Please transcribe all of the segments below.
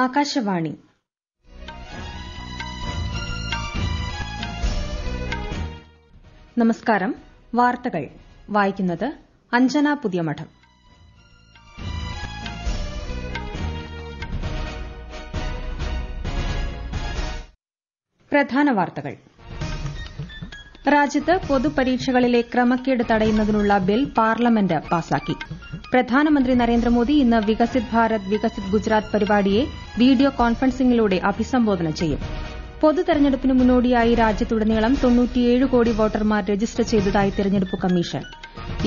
ആകാശവാണി നമസ്കാരം വാർത്തകൾ വായിക്കുന്നത് അഞ്ജന പുതിയമഠം പ്രധാന വാർത്തകൾ രാജ്യത്ത് പൊതുപരീക്ഷകളിലെ ക്രമക്കേട് തടയുന്നതിനുള്ള ബിൽ പാർലമെന്റ് പാസാക്കി പ്രധാനമന്ത്രി നരേന്ദ്രമോദി ഇന്ന് വികസിത് ഭാരത് വികസിത് ഗുജറാത്ത് പരിപാടിയെ വീഡിയോ കോൺഫറൻസിംഗിലൂടെ അഭിസംബോധന ചെയ്യും പൊതു തെരഞ്ഞെടുപ്പിന് മുന്നോടിയായി രാജ്യത്തുടനീളം തൊണ്ണൂറ്റിയേഴ് കോടി വോട്ടർമാർ രജിസ്റ്റർ ചെയ്തതായി തെരഞ്ഞെടുപ്പ് കമ്മീഷൻ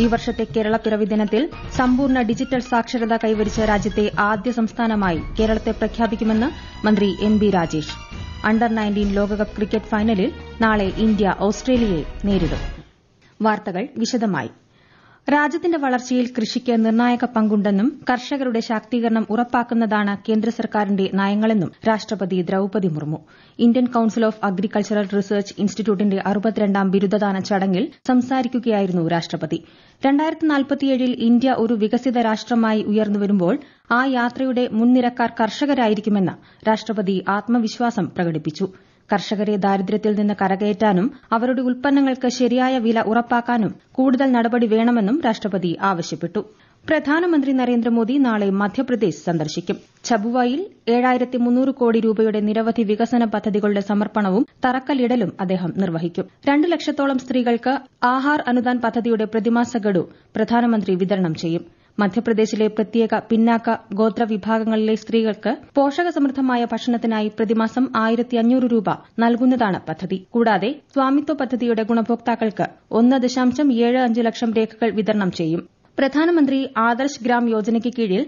ഈ വർഷത്തെ കേരളപ്പിറവി ദിനത്തിൽ സമ്പൂർണ്ണ ഡിജിറ്റൽ സാക്ഷരത കൈവരിച്ച രാജ്യത്തെ ആദ്യ സംസ്ഥാനമായി കേരളത്തെ പ്രഖ്യാപിക്കുമെന്ന് മന്ത്രി M B Rajesh under nineteen ലോകകപ്പ് ക്രിക്കറ്റ് ഫൈനലിൽ നാളെ ഇന്ത്യ ഓസ്ട്രേലിയയെ നേരിടും വാർത്തകൾ വിശദമായി രാജ്യത്തിന്റെ വളർച്ചയിൽ കൃഷിക്ക് നിർണ്ണായക പങ്കുണ്ടെന്നും കർഷകരുടെ ശാക്തീകരണം ഉറപ്പാക്കുന്നതാണ് കേന്ദ്ര സർക്കാരിന്റെ നയങ്ങളെന്നും രാഷ്ട്രപതി Droupadi Murmu Indian council of agricultural research ഇൻസ്റ്റിറ്റ്യൂട്ടിന്റെ അറുപത്തിരണ്ടാം ബിരുദദാന ചടങ്ങിൽ സംസാരിക്കുകയായിരുന്നു രാഷ്ട്രപതി ൽ ഇന്ത്യ ഒരു വികസിത രാഷ്ട്രമായി ഉയർന്നുവരുമ്പോൾ ആ യാത്രയുടെ മുൻനിരക്കാർ കർഷകരായിരിക്കുമെന്ന് രാഷ്ട്രപതി ആത്മവിശ്വാസം പ്രകടിപ്പിച്ചു കർഷകരെ ദാരിദ്ര്യത്തിൽ നിന്ന് കരകയറ്റാനും അവരുടെ ഉൽപ്പന്നങ്ങൾക്ക് ശരിയായ വില ഉറപ്പാക്കാനും കൂടുതൽ നടപടി വേണമെന്നും രാഷ്ട്രപതി ആവശ്യപ്പെട്ടു പ്രധാനമന്ത്രി നരേന്ദ്രമോദി നാളെ മധ്യപ്രദേശ് സന്ദർശിക്കും മുന്നൂറ് കോടി രൂപയുടെ നിരവധി വികസന പദ്ധതികളുടെ സമർപ്പണവും തറക്കല്ലിടലും അദ്ദേഹം നിർവഹിക്കും രണ്ട് ലക്ഷത്തോളം സ്ത്രീകൾക്ക് ആഹാർ അനുദാൻ പദ്ധതിയുടെ പ്രതിമാസ ഗഡു പ്രധാനമന്ത്രി വിതരണം ചെയ്യും മധ്യപ്രദേശിലെ പ്രത്യേക പിന്നാക്ക ഗോത്ര വിഭാഗങ്ങളിലെ സ്ത്രീകൾക്ക് പോഷകസമൃദ്ധമായ ഭക്ഷണത്തിനായി പ്രതിമാസം രൂപ നൽകുന്നതാണ് പദ്ധതി കൂടാതെ സ്വാമിത്വ പദ്ധതിയുടെ ഗുണഭോക്താക്കൾക്ക് ഒന്ന് ദശാംശം ഏഴ് അഞ്ച് ലക്ഷം രേഖകൾ വിതരണം ചെയ്യും പ്രധാനമന്ത്രി ആദർശ് ഗ്രാം യോജനയ്ക്ക് കീഴിൽ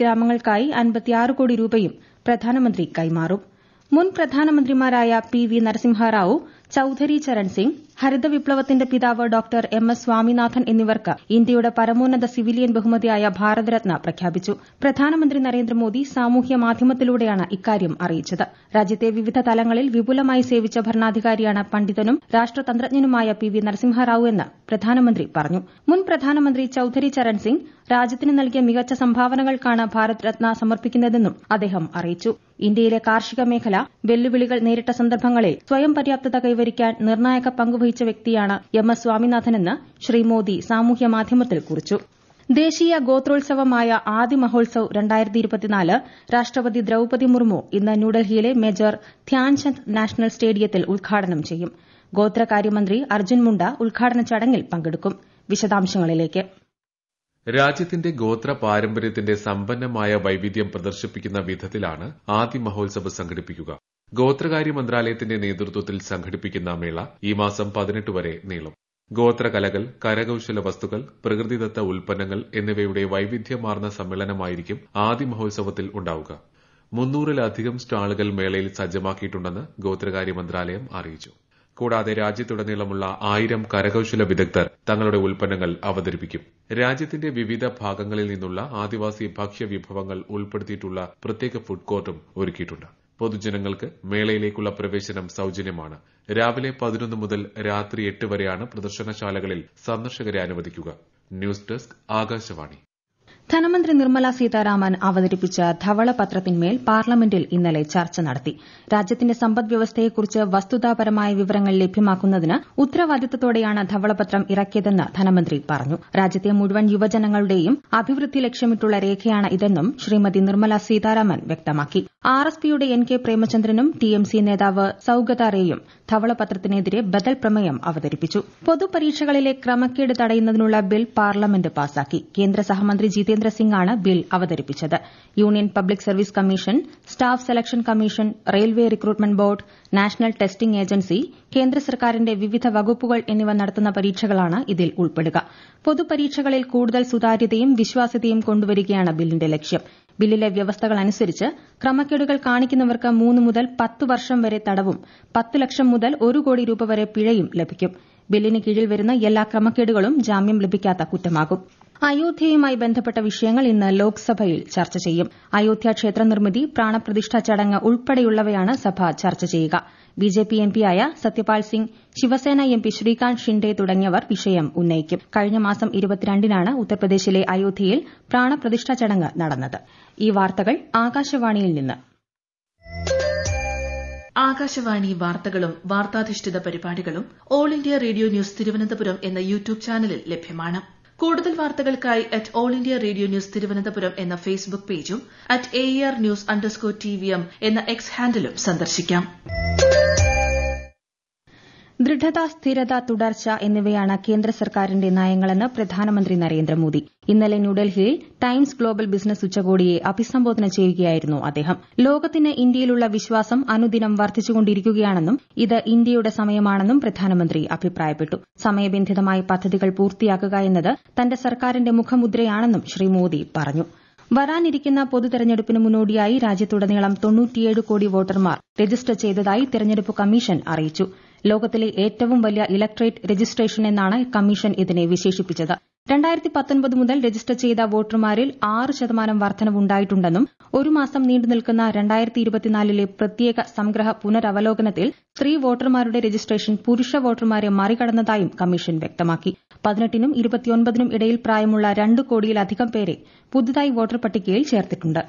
ഗ്രാമങ്ങൾക്കായി കോടി രൂപയും പ്രധാനമന്ത്രി കൈമാറും മുൻ പ്രധാനമന്ത്രിമാരായ പി വി നരസിംഹറാവു ചൌധരി ചരൺ സിംഗ് ഹരിത വിപ്ലവത്തിന്റെ പിതാവ് ഡോക്ടർ എം എസ് സ്വാമിനാഥൻ എന്നിവർക്ക് ഇന്ത്യയുടെ പരമോന്നത സിവിലിയൻ ബഹുമതിയായ ഭാരതരത്ന പ്രഖ്യാപിച്ചു പ്രധാനമന്ത്രി നരേന്ദ്രമോദി സാമൂഹ്യ മാധ്യമത്തിലൂടെയാണ് ഇക്കാര്യം അറിയിച്ചത് രാജ്യത്തെ വിവിധ തലങ്ങളിൽ വിപുലമായി സേവിച്ച ഭരണാധികാരിയാണ് പണ്ഡിതനും രാഷ്ട്രതന്ത്രജ്ഞനുമായ പി വി നരസിംഹറാവു എന്ന് പ്രധാനമന്ത്രി പറഞ്ഞു മുൻ പ്രധാനമന്ത്രി ചൌധരി ചരൺ സിംഗ് രാജ്യത്തിന് നൽകിയ മികച്ച സംഭാവനകൾക്കാണ് ഭാരത് രത്ന സമർപ്പിക്കുന്നതെന്നും അദ്ദേഹം അറിയിച്ചു ഇന്ത്യയിലെ കാർഷിക മേഖല വെല്ലുവിളികൾ നേരിട്ട സന്ദർഭങ്ങളിൽ സ്വയം പര്യാപ്തത കൈവരിക്കാൻ നിർണായക പങ്ക് വഹിച്ച വ്യക്തിയാണ് എം എസ് സ്വാമിനാഥനെന്ന് ശ്രീ മോദി സാമൂഹ്യ മാധ്യമത്തിൽ കുറിച്ചു ദേശീയ ഗോത്രോത്സവമായ ആദി മഹോത്സവ് രാഷ്ട്രപതി ദ്രൌപദി മുർമു ഇന്ന് ന്യൂഡൽഹിയിലെ മേജർ ധ്യാൻചന്ദ് നാഷണൽ സ്റ്റേഡിയത്തിൽ ഉദ്ഘാടനം ചെയ്യും ഗോത്രകാര്യമന്ത്രി അർജുൻ മുണ്ട ഉദ്ഘാടന ചടങ്ങിൽ പങ്കെടുക്കും വിശദാംശങ്ങളിലേക്ക് രാജ്യത്തിന്റെ ഗോത്ര പാരമ്പര്യത്തിന്റെ സമ്പന്നമായ വൈവിധ്യം പ്രദർശിപ്പിക്കുന്ന വിധത്തിലാണ് ആദി മഹോത്സവ് സംഘടിപ്പിക്കുക ഗോത്രകാര്യ മന്ത്രാലയത്തിന്റെ നേതൃത്വത്തിൽ സംഘടിപ്പിക്കുന്ന മേള ഈ മാസം പതിനെട്ട് വരെ നീളും ഗോത്രകലകൾ കരകൌശല വസ്തുക്കൾ പ്രകൃതിദത്ത ഉൽപ്പന്നങ്ങൾ എന്നിവയുടെ വൈവിധ്യമാർന്ന സമ്മേളനമായിരിക്കും ആദി മഹോത്സവത്തിൽ ഉണ്ടാവുക മുന്നൂറിലധികം സ്റ്റാളുകൾ മേളയിൽ സജ്ജമാക്കിയിട്ടുണ്ടെന്ന് ഗോത്രകാര്യ മന്ത്രാലയം അറിയിച്ചു കൂടാതെ രാജ്യത്തുടനീളമുള്ള ആയിരം കരകൌശല വിദഗ്ധർ തങ്ങളുടെ ഉൽപ്പന്നങ്ങൾ അവതരിപ്പിക്കും രാജ്യത്തിന്റെ വിവിധ ഭാഗങ്ങളിൽ നിന്നുള്ള ആദിവാസി ഭക്ഷ്യ വിഭവങ്ങൾ ഉൾപ്പെടുത്തിയിട്ടുള്ള പ്രത്യേക ഫുഡ് കോർട്ടും ഒരുക്കിയിട്ടുണ്ട് പൊതുജനങ്ങൾക്ക് മേളയിലേക്കുള്ള പ്രവേശനം സൌജന്യമാണ് രാവിലെ പതിനൊന്ന് മുതൽ രാത്രി എട്ട് വരെയാണ് പ്രദർശനശാലകളിൽ സന്ദർശകരെ അനുവദിക്കുക ന്യൂസ് ഡെസ്ക് ആകാശവാണി ധനമന്ത്രി നിർമ്മല സീതാരാമൻ അവതരിപ്പിച്ച ധവള പത്രത്തിന്മേൽ പാർലമെന്റിൽ ഇന്നലെ ചർച്ച നടത്തി രാജ്യത്തിന്റെ സമ്പദ് വ്യവസ്ഥയെക്കുറിച്ച് വസ്തുതാപരമായ വിവരങ്ങൾ ലഭ്യമാക്കുന്നതിന് ഉത്തരവാദിത്തത്തോടെയാണ് ധവളപത്രം ഇറക്കിയതെന്ന് ധനമന്ത്രി പറഞ്ഞു രാജ്യത്തെ മുഴുവൻ യുവജനങ്ങളുടെയും അഭിവൃദ്ധി ലക്ഷ്യമിട്ടുള്ള രേഖയാണ് ഇതെന്നും ശ്രീമതി നിർമ്മല സീതാരാമൻ വ്യക്തമാക്കി ആർ എസ് പിയുടെ എൻ കെ പ്രേമചന്ദ്രനും ടി എം സി നേതാവ് സൌഗത റേയും ധവളപത്രത്തിനെതിരെ ബദൽ പ്രമേയം അവതരിപ്പിച്ചു പൊതുപരീക്ഷകളിലെ ക്രമക്കേട് തടയുന്നതിനുള്ള ബിൽ പാർലമെന്റ് പാസാക്കി കേന്ദ്ര സഹമന്ത്രി ജിതേന്ദ്ര സിംഗ് ആണ് ബിൽ അവതരിപ്പിച്ചത് union public service commission staff selection commission railway recruitment board national testing agency കേന്ദ്ര സർക്കാരിന്റെ വിവിധ വകുപ്പുകൾ എന്നിവ നടത്തുന്ന പരീക്ഷകളാണ് ഇതിൽ ഉൾപ്പെടുക പൊതുപരീക്ഷകളിൽ കൂടുതൽ സുതാര്യതയും വിശ്വാസ്യതയും കൊണ്ടുവരികയാണ് ബില്ലിന്റെ ലക്ഷ്യം ബില്ലിലെ അനുസരിച്ച് ക്രമക്കേടുകൾ കാണിക്കുന്നവർക്ക് മൂന്ന് മുതൽ പത്ത് വർഷം വരെ തടവും പത്ത് ലക്ഷം മുതൽ ഒരു കോടി രൂപ വരെ പിഴയും ലഭിക്കും ബില്ലിന് കീഴിൽ വരുന്ന എല്ലാ ക്രമക്കേടുകളും ജാമ്യം ലഭിക്കാത്ത കുറ്റമാകും അയോധ്യയുമായി ബന്ധപ്പെട്ട വിഷയങ്ങൾ ഇന്ന് ലോക്സഭയിൽ ചർച്ച ചെയ്യും അയോധ്യ ക്ഷേത്ര നിർമ്മിതി പ്രാണപ്രതിഷ്ഠാ ചടങ്ങ് ഉൾപ്പെടെയുള്ളവയാണ് സഭ ചർച്ച ചെയ്യുക ബിജെപി ആയ സത്യപാൽ സിംഗ് ശിവസേന എംപി ശ്രീകാന്ത് ഷിൻഡെ തുടങ്ങിയവർ വിഷയം ഉന്നയിക്കും കഴിഞ്ഞ മാസം ഇരുപത്തിരണ്ടിനാണ് ഉത്തർപ്രദേശിലെ അയോധ്യയിൽ പ്രാണപ്രതിഷ്ഠാ ചടങ്ങ് നടന്നത് ആകാശവാണി വാർത്തകളും വാർത്താധിഷ്ഠിത പരിപാടികളും all India radio news Thiruvananthapuram എന്ന യൂട്യൂബ് ചാനലിൽ ലഭ്യമാണ് കൂടുതൽ വാർത്തകൾക്കായി at all India radio news Thiruvananthapuram എന്ന ഫേസ്ബുക്ക് പേജും at A R news underscore T V M എന്ന എക്സ് ഹാൻഡിലും സന്ദർശിക്കാം ദൃഢത സ്ഥിരത തുടർച്ച എന്നിവയാണ് കേന്ദ്ര സർക്കാരിന്റെ നയങ്ങളെന്ന് പ്രധാനമന്ത്രി നരേന്ദ്രമോദി ഇന്നലെ ന്യൂഡൽഹിയിൽ ടൈംസ് ഗ്ലോബൽ ബിസിനസ് ഉച്ചകോടിയെ അഭിസംബോധന ചെയ്യുകയായിരുന്നു അദ്ദേഹം ലോകത്തിന് ഇന്ത്യയിലുള്ള വിശ്വാസം അനുദിനം വർദ്ധിച്ചുകൊണ്ടിരിക്കുകയാണെന്നും ഇത് ഇന്ത്യയുടെ സമയമാണെന്നും പ്രധാനമന്ത്രി അഭിപ്രായപ്പെട്ടു സമയബന്ധിതമായി പദ്ധതികൾ പൂർത്തിയാക്കുക എന്നത് തന്റെ സർക്കാരിന്റെ മുഖമുദ്രയാണെന്നും ശ്രീ മോദി പറഞ്ഞു വരാനിരിക്കുന്ന പൊതു തെരഞ്ഞെടുപ്പിന് മുന്നോടിയായി രാജ്യത്തുടനീളം കോടി വോട്ടർമാർ രജിസ്റ്റർ ചെയ്തതായി തെരഞ്ഞെടുപ്പ് കമ്മീഷൻ അറിയിച്ചു ലോകത്തിലെ ഏറ്റവും വലിയ ഇലക്ട്രേറ്റ് രജിസ്ട്രേഷൻ എന്നാണ് കമ്മീഷൻ ഇതിനെ വിശേഷിപ്പിച്ചത് മുതൽ രജിസ്റ്റർ ചെയ്ത വോട്ടർമാരിൽ ആറ് ശതമാനം വർധനവുണ്ടായിട്ടുണ്ടെന്നും ഒരു മാസം നീണ്ടുനിൽക്കുന്ന ലെ പ്രത്യേക സംഗ്രഹ പുനരവലോകനത്തിൽ സ്ത്രീ വോട്ടർമാരുടെ രജിസ്ട്രേഷൻ പുരുഷ വോട്ടർമാരെ മറികടന്നതായും കമ്മീഷൻ വ്യക്തമാക്കി പതിനെട്ടിനും ഇരുപത്തിയൊൻപതിനും ഇടയിൽ പ്രായമുള്ള രണ്ട് കോടിയിലധികം പേരെ പുതുതായി വോട്ടർ പട്ടികയിൽ ചേർത്തിട്ടു ്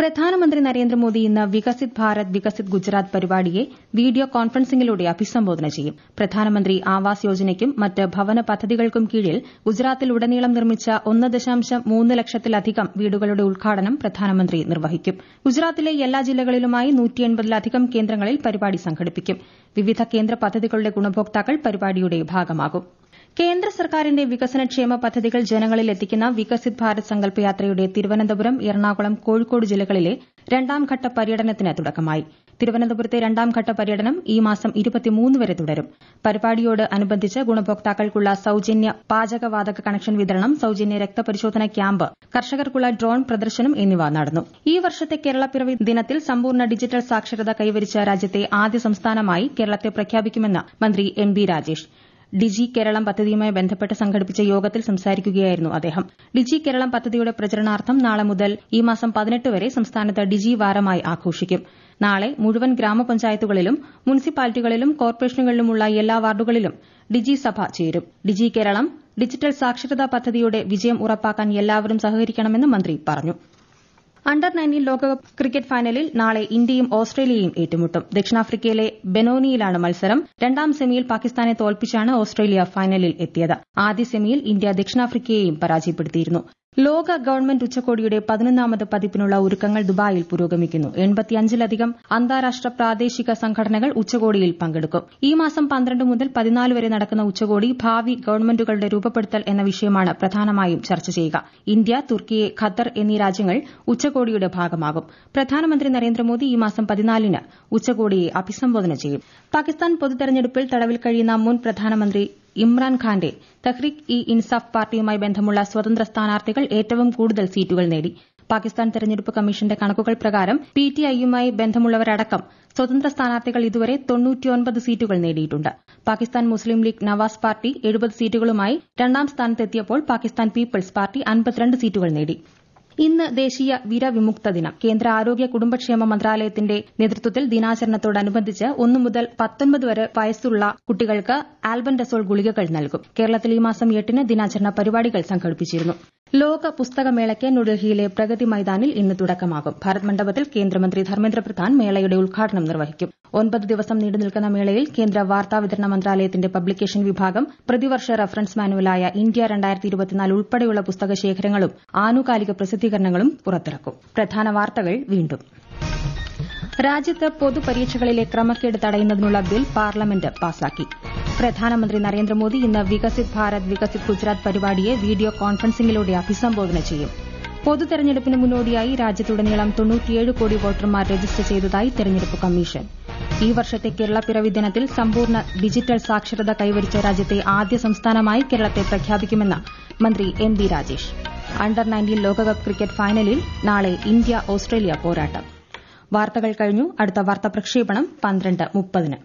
പ്രധാനമന്ത്രി നരേന്ദ്രമോദി ഇന്ന് വികസിത് ഭാരത് വികസിത് ഗുജറാത്ത് പരിപാടിയെ വീഡിയോ കോൺഫറൻസിംഗിലൂടെ അഭിസംബോധന ചെയ്യും പ്രധാനമന്ത്രി ആവാസ് യോജനയ്ക്കും മറ്റ് ഭവന പദ്ധതികൾക്കും കീഴിൽ ഗുജറാത്തിൽ ഉടനീളം നിർമ്മിച്ച ഒന്ന് ദശാംശം മൂന്ന് ലക്ഷത്തിലധികം വീടുകളുടെ ഉദ്ഘാടനം പ്രധാനമന്ത്രി നിർവ്വഹിക്കും ഗുജറാത്തിലെ എല്ലാ ജില്ലകളിലുമായി നൂറ്റിയെൺപതിലധികം കേന്ദ്രങ്ങളിൽ പരിപാടി സംഘടിപ്പിക്കും വിവിധ കേന്ദ്ര പദ്ധതികളുടെ ഗുണഭോക്താക്കൾ പരിപാടിയുടെ ഭാഗമാകും കേന്ദ്ര സർക്കാരിന്റെ വികസനക്ഷേമ പദ്ധതികൾ ജനങ്ങളിൽ എത്തിക്കുന്ന വികസിത് ഭാരത് സങ്കല്പ യാത്രയുടെ തിരുവനന്തപുരം എറണാകുളം കോഴിക്കോട് ജില്ലകളിലെ രണ്ടാംഘട്ട പര്യടനത്തിന് തുടക്കമായി തിരുവനന്തപുരത്തെ രണ്ടാംഘട്ട പര്യടനം ഈ മാസം വരെ തുടരും പരിപാടിയോട് അനുബന്ധിച്ച് ഗുണഭോക്താക്കൾക്കുള്ള സൌജന്യ പാചകവാതക കണക്ഷൻ വിതരണം സൌജന്യ രക്തപരിശോധന ക്യാമ്പ് കർഷകർക്കുള്ള ഡ്രോൺ പ്രദർശനം എന്നിവ നടന്നു ഈ വർഷത്തെ കേരളപ്പിറവി ദിനത്തിൽ സമ്പൂർണ്ണ ഡിജിറ്റൽ സാക്ഷരത കൈവരിച്ച രാജ്യത്തെ ആദ്യ സംസ്ഥാനമായി കേരളത്തെ പ്രഖ്യാപിക്കുമെന്ന് മന്ത്രി M B Rajesh digi Keralam പദ്ധതിയുമായി ബന്ധപ്പെട്ട് സംഘടിപ്പിച്ച യോഗത്തിൽ സംസാരിക്കുകയായിരുന്നു അദ്ദേഹം ഡിജി കേരളം പദ്ധതിയുടെ പ്രചരണാർത്ഥം നാളെ മുതൽ ഈ മാസം പതിനെട്ട് വരെ സംസ്ഥാനത്ത് ഡിജി വാരമായി ആഘോഷിക്കും നാളെ മുഴുവൻ ഗ്രാമപഞ്ചായത്തുകളിലും മുനിസിപ്പാലിറ്റികളിലും കോർപ്പറേഷനുകളിലുമുള്ള എല്ലാ വാർഡുകളിലും ഡിജി സഭ ചേരും ഡിജി കേരളം ഡിജിറ്റൽ സാക്ഷരതാ പദ്ധതിയുടെ വിജയം ഉറപ്പാക്കാൻ എല്ലാവരും സഹകരിക്കണമെന്നും മന്ത്രി പറഞ്ഞു അണ്ടർ നയൻറ്റീൻ ലോകകപ്പ് ക്രിക്കറ്റ് ഫൈനലിൽ നാളെ ഇന്ത്യയും ഓസ്ട്രേലിയയും ഏറ്റുമുട്ടും ദക്ഷിണാഫ്രിക്കയിലെ ബെനോനിയിലാണ് മത്സരം രണ്ടാം സെമിയിൽ പാകിസ്ഥാനെ തോൽപ്പിച്ചാണ് ഓസ്ട്രേലിയ ഫൈനലിൽ എത്തിയത് ആദ്യ സെമിയിൽ ഇന്ത്യ ദക്ഷിണാഫ്രിക്കയെയും പരാജയപ്പെടുത്തിയിരുന്നു ലോക ഗവൺമെന്റ് ഉച്ചകോടിയുടെ പതിനൊന്നാമത് പതിപ്പിനുള്ള ഒരുക്കങ്ങൾ ദുബായിൽ പുരോഗമിക്കുന്നു എൺപത്തിയഞ്ചിലധികം അന്താരാഷ്ട്ര പ്രാദേശിക സംഘടനകൾ ഉച്ചകോടിയിൽ പങ്കെടുക്കും ഈ മാസം പന്ത്രണ്ട് മുതൽ പതിനാല് വരെ നടക്കുന്ന ഉച്ചകോടി ഭാവി ഗവൺമെന്റുകളുടെ രൂപപ്പെടുത്തൽ എന്ന വിഷയമാണ് പ്രധാനമായും ചർച്ച ചെയ്യുക ഇന്ത്യ തുർക്കിയെ ഖത്തർ എന്നീ രാജ്യങ്ങൾ ഉച്ചകോടിയുടെ ഭാഗമാകും പ്രധാനമന്ത്രി നരേന്ദ്രമോദി ഈ മാസം പതിനാലിന് ഉച്ചകോടിയെ അഭിസംബോധന ചെയ്യും പാകിസ്ഥാൻ പൊതുതെരഞ്ഞെടുപ്പിൽ തടവിൽ കഴിയുന്ന മുൻ പ്രധാനമന്ത്രി ഇമ്രാൻഖാന്റെ തഹ്രിക് ഇ ഇൻസാഫ് പാർട്ടിയുമായി ബന്ധമുള്ള സ്വതന്ത്ര സ്ഥാനാർത്ഥികൾ ഏറ്റവും കൂടുതൽ സീറ്റുകൾ നേടി പാകിസ്ഥാൻ തെരഞ്ഞെടുപ്പ് കമ്മീഷന്റെ കണക്കുകൾ പ്രകാരം പിടിഐയുമായി ബന്ധമുള്ളവരടക്കം സ്വതന്ത്ര സ്ഥാനാർത്ഥികൾ ഇതുവരെ സീറ്റുകൾ നേടിയിട്ടുണ്ട് Pakistan Muslim League Nawaz party സീറ്റുകളുമായി രണ്ടാം സ്ഥാനത്തെത്തിയപ്പോൾ പാകിസ്ഥാൻ പീപ്പിൾസ് പാർട്ടി സീറ്റുകൾ നേടി ഇന്ന് ദേശീയ വിരവിമുക്ത ദിനം കേന്ദ്ര ആരോഗ്യ കുടുംബക്ഷേമ മന്ത്രാലയത്തിന്റെ നേതൃത്വത്തിൽ ദിനാചരണത്തോടനുബന്ധിച്ച് ഒന്നു മുതൽ പത്തൊൻപത് വരെ വയസ്സുള്ള കുട്ടികൾക്ക് ആൽബൻഡസോൾ ഗുളികകൾ നൽകും കേരളത്തിൽ ഈ മാസം എട്ടിന് ദിനാചരണ പരിപാടികൾ സംഘടിപ്പിച്ചിരുന്നു ലോക പുസ്തകമേളയ്ക്ക് ന്യൂഡൽഹിയിലെ പ്രഗതി മൈതാനിൽ ഇന്ന് തുടക്കമാകും ഭരത് മണ്ഡപത്തിൽ കേന്ദ്രമന്ത്രി ധർമ്മേന്ദ്ര പ്രധാൻ മേളയുടെ ഉദ്ഘാടനം നിർവഹിക്കും ഒൻപത് ദിവസം നീണ്ടു നിൽക്കുന്ന മേളയിൽ കേന്ദ്ര വാർത്താ വിതരണ മന്ത്രാലയത്തിന്റെ പബ്ലിക്കേഷൻ വിഭാഗം പ്രതിവർഷ റഫറൻസ് മാനുവലായ ഇന്ത്യ ഉൾപ്പെടെയുള്ള പുസ്തകശേഖരങ്ങളും ആനുകാലിക പ്രസിദ്ധീകരണങ്ങളും പുറത്തിറക്കും രാജ്യത്ത് പൊതുപരീക്ഷകളിലെ ക്രമക്കേട് തടയുന്നതിനുള്ള ബിൽ പാർലമെന്റ് പാസാക്കി പ്രധാനമന്ത്രി നരേന്ദ്രമോദി ഇന്ന് വികസിത് ഭാരത് വികസിത് ഗുജറാത്ത് പരിപാടിയെ വീഡിയോ കോൺഫറൻസിംഗിലൂടെ അഭിസംബോധന ചെയ്യും പൊതു തെരഞ്ഞെടുപ്പിന് മുന്നോടിയായി രാജ്യത്തുടനീളം തൊണ്ണൂറ്റിയേഴ് കോടി വോട്ടർമാർ രജിസ്റ്റർ ചെയ്തതായി തെരഞ്ഞെടുപ്പ് കമ്മീഷൻ ഈ വർഷത്തെ കേരളപ്പിറവി ദിനത്തിൽ സമ്പൂർണ്ണ ഡിജിറ്റൽ സാക്ഷരത കൈവരിച്ച രാജ്യത്തെ ആദ്യ സംസ്ഥാനമായി കേരളത്തെ പ്രഖ്യാപിക്കുമെന്ന് മന്ത്രി M D Rajesh under nineteen ലോകകപ്പ് ക്രിക്കറ്റ് ഫൈനലിൽ നാളെ ഇന്ത്യ ഓസ്ട്രേലിയ പോരാട്ടം വാർത്തകൾ കഴിഞ്ഞു അടുത്ത വാർത്താ പ്രക്ഷേപണം പന്ത്രണ്ട് മുപ്പതിന്